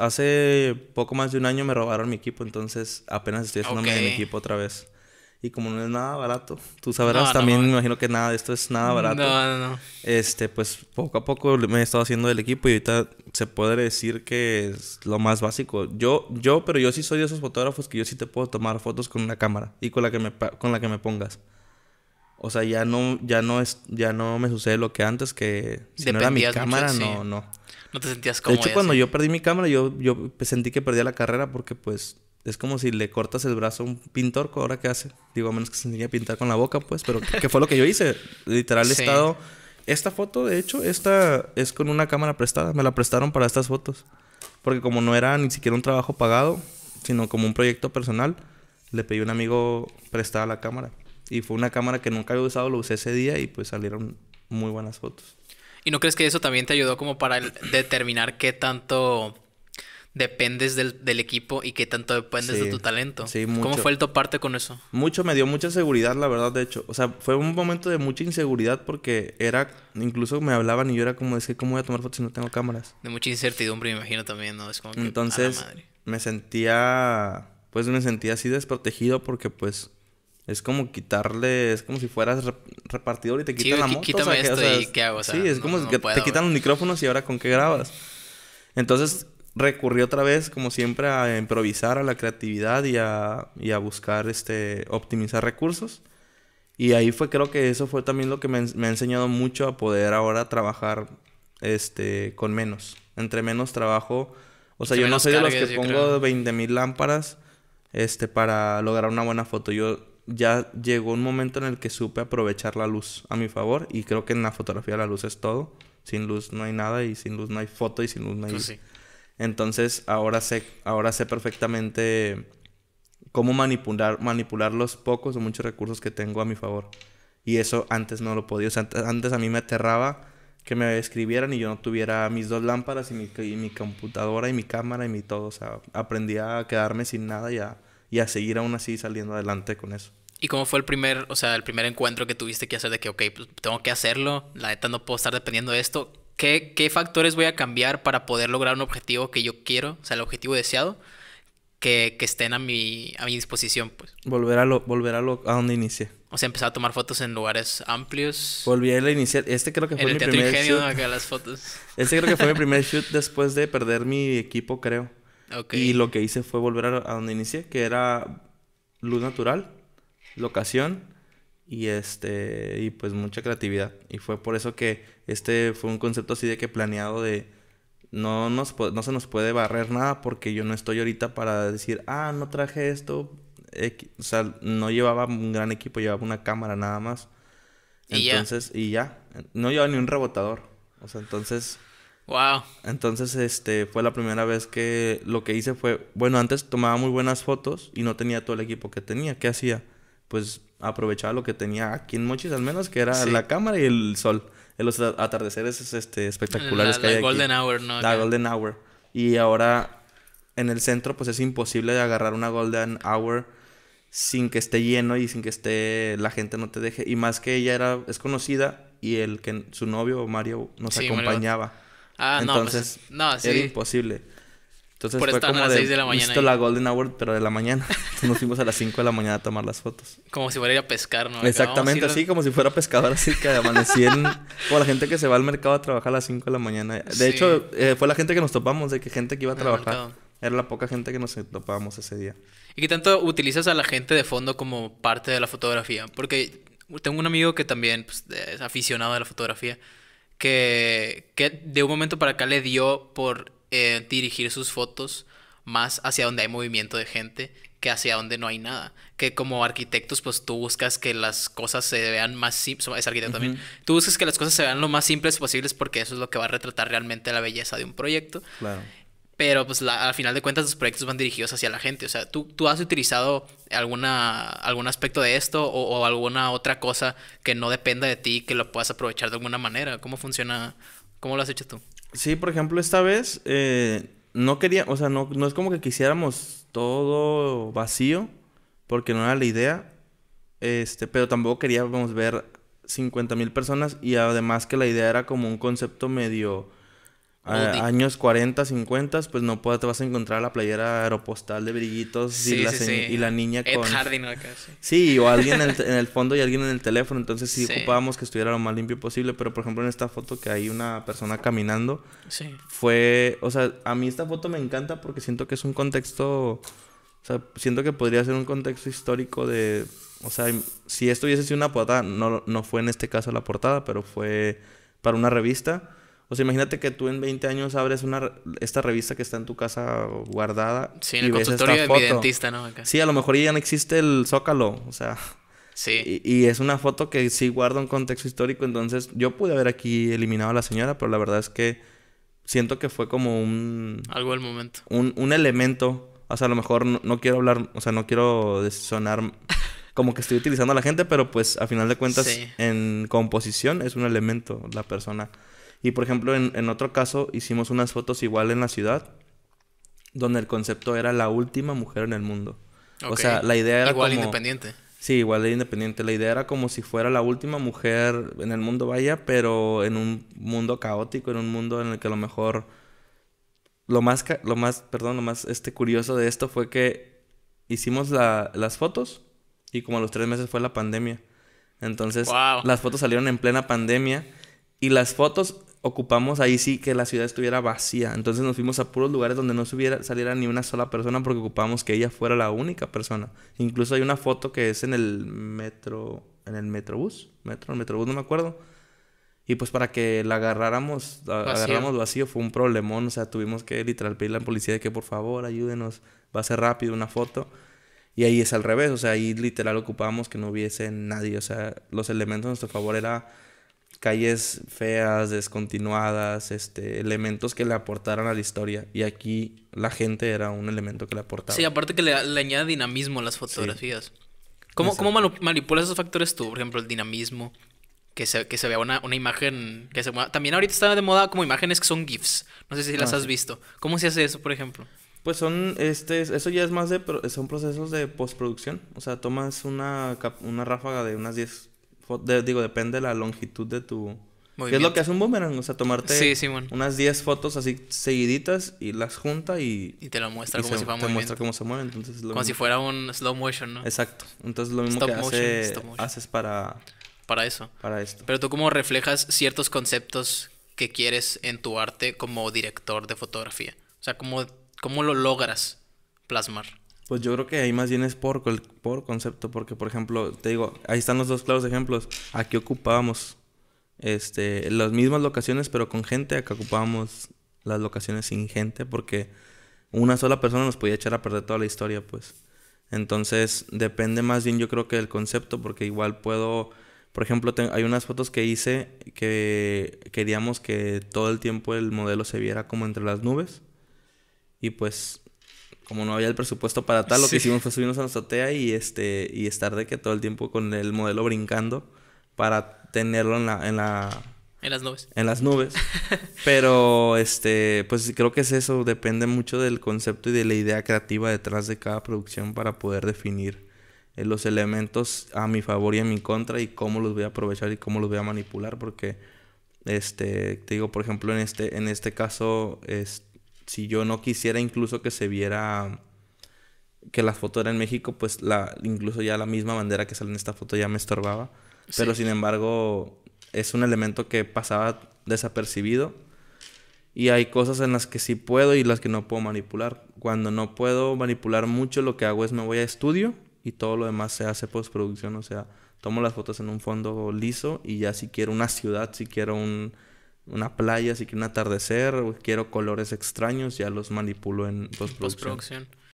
hace poco más de un año me robaron mi equipo, entonces apenas estoy haciéndome el mi equipo otra vez. Y como no es nada barato, tú sabrás, también me imagino que nada de esto es nada barato. No, no, no. Este, pues poco a poco me he estado haciendo del equipo y ahorita se puede decir que es lo más básico. Yo, yo, pero yo sí soy de esos fotógrafos que yo sí te puedo tomar fotos con una cámara y con la que me, con la que me pongas. O sea, ya no, ya no es, ya no me sucede lo que antes, que si no era mi cámara, no, no. No te sentías cómodo. De hecho, cuando yo perdí mi cámara, yo, yo sentí que perdía la carrera porque pues es como si le cortas el brazo a un pintor, ¿ahora qué hace? Digo, a menos que se enseñe a pintar con la boca, pues, pero que fue lo que yo hice. Literal he estado. Esta foto, de hecho, esta es con una cámara prestada. Me la prestaron para estas fotos. Porque como no era ni siquiera un trabajo pagado, sino como un proyecto personal, le pedí a un amigo prestada la cámara. Y fue una cámara que nunca había usado, lo usé ese día y pues salieron muy buenas fotos. ¿Y no crees que eso también te ayudó como para determinar qué tanto dependes del, equipo y qué tanto dependes de tu talento. Sí, mucho. ¿Cómo fue el toparte con eso? Mucho, me dio mucha seguridad, la verdad, de hecho. O sea, fue un momento de mucha inseguridad porque era, incluso me hablaban y yo era como, es que, ¿cómo voy a tomar fotos si no tengo cámaras? De mucha incertidumbre, me imagino también, ¿no? Es como que, Entonces, la madre. me sentía, pues me sentía así desprotegido porque pues es como quitarle, es como si fueras repartidor y te quitan la moto. ¿qué hago? sí, es como que te quitan los micrófonos y ahora con qué grabas. Entonces recurrí otra vez, como siempre, a improvisar, a la creatividad y a, buscar este, optimizar recursos. Y ahí fue, creo que eso fue también lo que me, ha enseñado mucho a poder ahora trabajar este, con menos. Entre menos trabajo, o sea, yo no soy de los que pongo 20.000 lámparas este, para lograr una buena foto. Yo ya llegó un momento en el que supe aprovechar la luz a mi favor y creo que en la fotografía la luz es todo. Sin luz no hay nada y sin luz no hay foto y sin luz no hay... Entonces ahora sé, ahora sé perfectamente cómo manipular, manipular los pocos o muchos recursos que tengo a mi favor. Y eso antes no lo podía. O antes a mí me aterraba que me escribieran y yo no tuviera mis dos lámparas y mi, mi computadora y mi cámara y mi todo. O sea, aprendí a quedarme sin nada y a y a seguir aún así saliendo adelante con eso. ¿Y cómo fue el primer, o sea, el primer encuentro que tuviste que hacer de que, ok, pues tengo que hacerlo, la neta no puedo estar dependiendo de esto? ¿Qué, ¿Qué factores voy a cambiar para poder lograr un objetivo que yo quiero, o sea, el objetivo deseado, que, que estén a mi, a mi disposición, pues? Volver a, lo, volver a, lo, a donde inicié. O sea, empezar a tomar fotos en lugares amplios. Volví a la iniciar. Este creo que fue el mi primer shoot. las fotos. Este creo que fue mi primer shoot después de perder mi equipo, creo. Y lo que hice fue volver a, donde inicié, que era luz natural, locación y este y pues mucha creatividad y fue por eso que este fue un concepto así de que planeado de no nos no se nos puede barrer nada porque yo no estoy ahorita para decir, "Ah, no traje esto." o sea, no llevaba un gran equipo, llevaba una cámara nada más. entonces, y ya, no llevaba ni un rebotador. O sea, entonces Wow. Entonces, este, fue la primera vez que lo que hice fue, bueno, antes tomaba muy buenas fotos y no tenía todo el equipo que tenía. ¿Qué hacía? Pues aprovechaba lo que tenía aquí en Mochis, al menos, que era la cámara y el sol. En los atardeceres este, espectaculares la, que la Golden Hour, ¿no? La Golden Hour. Y ahora en el centro, pues es imposible agarrar una Golden Hour sin que esté lleno y sin que esté la gente no te deje. Y más que ella era, es conocida y el que su novio Mario nos acompañaba. Ah, pues, Entonces, no, pues, Era imposible. Entonces Por fue como a las de, 6 de la pues, mañana. Visto la Golden Hour, pero de la mañana. Entonces nos fuimos a las 5 de la mañana a tomar las fotos. Como si fuera a ir a pescar, ¿no? Exactamente, así, como si fuera pescador, así que amanecí en... como la gente que se va al mercado a trabajar a las 5 de la mañana. De hecho, eh, fue la gente que nos topamos, de que gente que iba a trabajar. Era la poca gente que nos topábamos ese día. ¿Y qué tanto utilizas a la gente de fondo como parte de la fotografía? Porque tengo un amigo que también pues, es aficionado a la fotografía que, que de un momento para acá le dio por eh, dirigir sus fotos más hacia donde hay movimiento de gente que hacia donde no hay nada. Que como arquitectos, pues tú buscas que las cosas se vean más simples. Es arquitecto también. Tú buscas que las cosas se vean lo más simples posibles porque eso es lo que va a retratar realmente la belleza de un proyecto. Claro pero pues al final de cuentas los proyectos van dirigidos hacia la gente. O sea, ¿tú, tú has utilizado alguna, algún aspecto de esto o, alguna otra cosa que no dependa de ti, que lo puedas aprovechar de alguna manera? ¿Cómo funciona? ¿Cómo lo has hecho tú? Sí, por ejemplo, esta vez eh, no quería, o sea, no, no es como que quisiéramos todo vacío, porque no era la idea, este, pero tampoco queríamos ver 50 mil personas y además que la idea era como un concepto medio años 40, 50, pues no puedes, te vas a encontrar la playera aeropostal de brillitos y, la niña con... sí. o alguien en el, fondo y alguien en el teléfono. Entonces sí, ocupábamos que estuviera lo más limpio posible. Pero, por ejemplo, en esta foto que hay una persona caminando. Sí. Fue... O sea, a mí esta foto me encanta porque siento que es un contexto... O sea, siento que podría ser un contexto histórico de... O sea, si esto hubiese sido una portada, no, no fue en este caso la portada, pero fue para una revista o sea, imagínate que tú en 20 años abres una esta revista que está en tu casa guardada. Sí, en el consultorio ves Dentista, ¿no? Sí, a lo mejor ya no existe el zócalo, o sea. Sí. Y, es una foto que sí guarda un contexto histórico, entonces yo pude haber aquí eliminado a la señora, pero la verdad es que siento que fue como un... Algo del momento. Un, elemento, o sea, a lo mejor no, quiero hablar, o sea, no quiero sonar como que estoy utilizando a la gente, pero pues a final de cuentas en composición es un elemento la persona. Y por ejemplo, en, otro caso hicimos unas fotos igual en la ciudad, donde el concepto era la última mujer en el mundo. O sea, la idea era... Igual independiente. Sí, igual de independiente. La idea era como si fuera la última mujer en el mundo, vaya, pero en un mundo caótico, en un mundo en el que a lo mejor lo más lo más, perdón, lo más este curioso de esto fue que hicimos las fotos y como a los tres meses fue la pandemia. Entonces, las fotos salieron en plena pandemia y las fotos ocupamos ahí sí que la ciudad estuviera vacía. Entonces nos fuimos a puros lugares donde no saliera ni una sola persona porque ocupamos que ella fuera la única persona. Incluso hay una foto que es en el metro, en el metrobús, metro, metrobús no me acuerdo. Y pues para que la agarráramos, vacío. agarramos vacío, fue un problemón. O sea, tuvimos que literal pedirle a la policía de que por favor ayúdenos, va a ser rápido una foto. Y ahí es al revés, o sea, ahí literal ocupamos que no hubiese nadie. O sea, los elementos a nuestro favor era calles feas, descontinuadas, este, elementos que le aportaran a la historia. Y aquí la gente era un elemento que le aportaba. Sí, aparte que le, añade dinamismo a las fotografías. ¿Cómo, manipulas esos factores tú? Por ejemplo, el dinamismo, que se, que se vea una, imagen que se También ahorita está de moda como imágenes que son GIFs. No sé si las ah, has visto. ¿Cómo se hace eso, por ejemplo? Pues son, este, eso ya es más de, son procesos de postproducción. O sea, tomas una, una ráfaga de unas 10 digo, depende de la longitud de tu... ¿Qué es lo que hace un boomerang? O sea, tomarte unas 10 fotos así seguiditas y las junta y... Y te lo muestra como si fuera Te muestra cómo se mueve, como si fuera un slow motion, ¿no? Exacto. Entonces lo mismo que haces para... Para eso. Para esto. Pero tú cómo reflejas ciertos conceptos que quieres en tu arte como director de fotografía. O sea, cómo, cómo lo logras plasmar. Pues yo creo que ahí más bien es por, por concepto, porque por ejemplo, te digo, ahí están los dos claros ejemplos. Aquí ocupábamos este, las mismas locaciones, pero con gente, acá ocupábamos las locaciones sin gente, porque una sola persona nos podía echar a perder toda la historia, pues. Entonces, depende más bien yo creo que del concepto, porque igual puedo, por ejemplo, hay unas fotos que hice que queríamos que todo el tiempo el modelo se viera como entre las nubes. Y pues como no había el presupuesto para tal, lo que hicimos fue subirnos a la azotea y, este, y estar de que todo el tiempo con el modelo brincando para tenerlo en la... En, las nubes. En las nubes. Pero, este, pues creo que es eso, depende mucho del concepto y de la idea creativa detrás de cada producción para poder definir eh, los elementos a mi favor y en mi contra y cómo los voy a aprovechar y cómo los voy a manipular, porque, este, te digo, por ejemplo, en este, en este caso, este si yo no quisiera incluso que se viera que la foto era en México, pues la, incluso ya la misma bandera que sale en esta foto ya me estorbaba. Pero sin embargo, es un elemento que pasaba desapercibido. Y hay cosas en las que sí puedo y las que no puedo manipular. Cuando no puedo manipular mucho, lo que hago es me voy a estudio y todo lo demás se hace postproducción. O sea, tomo las fotos en un fondo liso y ya si quiero una ciudad, si quiero un, una playa, así que un atardecer, quiero colores extraños, ya los manipulo en postproducción. postproducción.